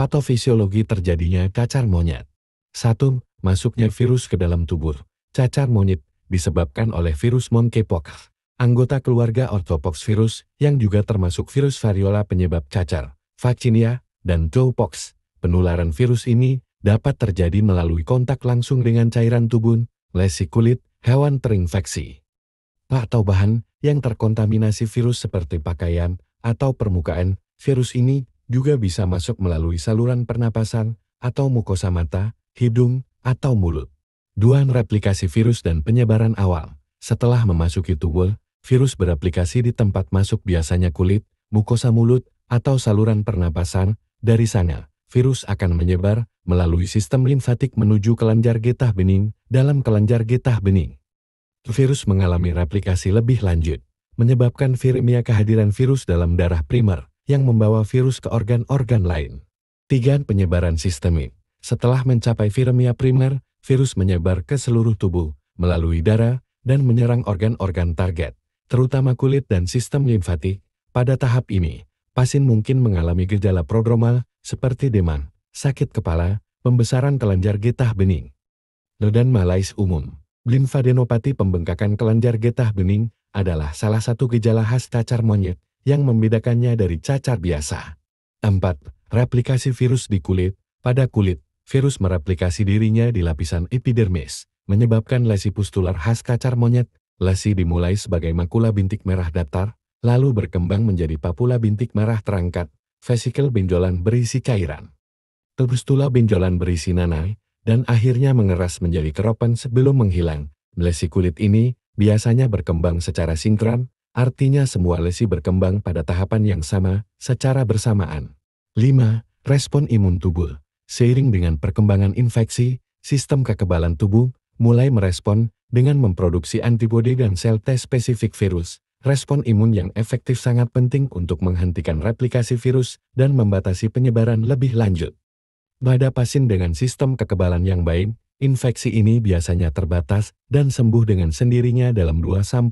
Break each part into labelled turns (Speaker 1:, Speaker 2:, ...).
Speaker 1: Patofisiologi terjadinya cacar monyet. 1. Masuknya virus ke dalam tubuh. Cacar monyet disebabkan oleh virus monkeypox, anggota keluarga orthopox virus yang juga termasuk virus variola penyebab cacar, vaccinia, dan cowpox. Penularan virus ini dapat terjadi melalui kontak langsung dengan cairan tubuh, lesi kulit, hewan terinfeksi, atau bahan yang terkontaminasi virus seperti pakaian atau permukaan. Virus ini juga bisa masuk melalui saluran pernapasan atau mukosa mata, hidung, atau mulut. Dua replikasi virus dan penyebaran awal. Setelah memasuki tubuh, virus bereplikasi di tempat masuk biasanya kulit, mukosa mulut, atau saluran pernapasan. Dari sana, virus akan menyebar melalui sistem limfatik menuju kelenjar getah bening. Dalam kelenjar getah bening, virus mengalami replikasi lebih lanjut, menyebabkan viremia kehadiran virus dalam darah primer yang membawa virus ke organ-organ lain. Tiga penyebaran sistemik. Setelah mencapai viremia primer, virus menyebar ke seluruh tubuh melalui darah dan menyerang organ-organ target, terutama kulit dan sistem limfatik. Pada tahap ini, pasien mungkin mengalami gejala prodromal seperti demam, sakit kepala, pembesaran kelenjar getah bening, dan malais umum. Limfadenopati pembengkakan kelenjar getah bening adalah salah satu gejala khas cacar monyet yang membedakannya dari cacar biasa. 4. Replikasi virus di kulit. Pada kulit, virus mereplikasi dirinya di lapisan epidermis, menyebabkan lesi pustular khas cacar monyet. Lesi dimulai sebagai makula bintik merah datar, lalu berkembang menjadi papula bintik merah terangkat, vesikel benjolan berisi cairan. Pustula benjolan berisi nanai, dan akhirnya mengeras menjadi keropan sebelum menghilang. Lesi kulit ini biasanya berkembang secara sinkron, Artinya semua lesi berkembang pada tahapan yang sama, secara bersamaan. 5. Respon imun tubuh. Seiring dengan perkembangan infeksi, sistem kekebalan tubuh mulai merespon dengan memproduksi antibodi dan sel T spesifik virus. Respon imun yang efektif sangat penting untuk menghentikan replikasi virus dan membatasi penyebaran lebih lanjut. Pada pasien dengan sistem kekebalan yang baik, infeksi ini biasanya terbatas dan sembuh dengan sendirinya dalam 2-4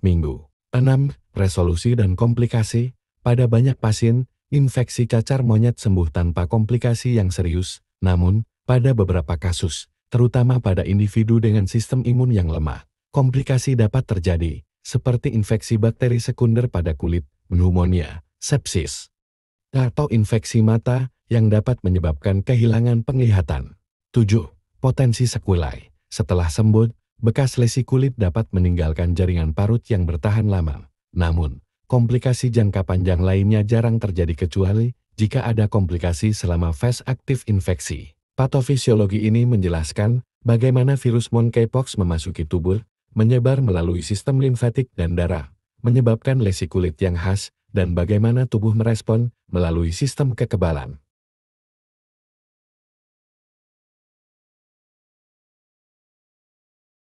Speaker 1: minggu. 6. Resolusi dan komplikasi Pada banyak pasien, infeksi cacar monyet sembuh tanpa komplikasi yang serius, namun, pada beberapa kasus, terutama pada individu dengan sistem imun yang lemah, komplikasi dapat terjadi, seperti infeksi bakteri sekunder pada kulit, pneumonia, sepsis, atau infeksi mata yang dapat menyebabkan kehilangan penglihatan. 7. Potensi sekulai Setelah sembuh, Bekas lesi kulit dapat meninggalkan jaringan parut yang bertahan lama. Namun, komplikasi jangka panjang lainnya jarang terjadi kecuali jika ada komplikasi selama fase aktif infeksi. Patofisiologi ini menjelaskan bagaimana virus monkeypox memasuki tubuh, menyebar melalui sistem limfatik dan darah, menyebabkan lesi kulit yang khas, dan bagaimana tubuh merespon melalui sistem kekebalan.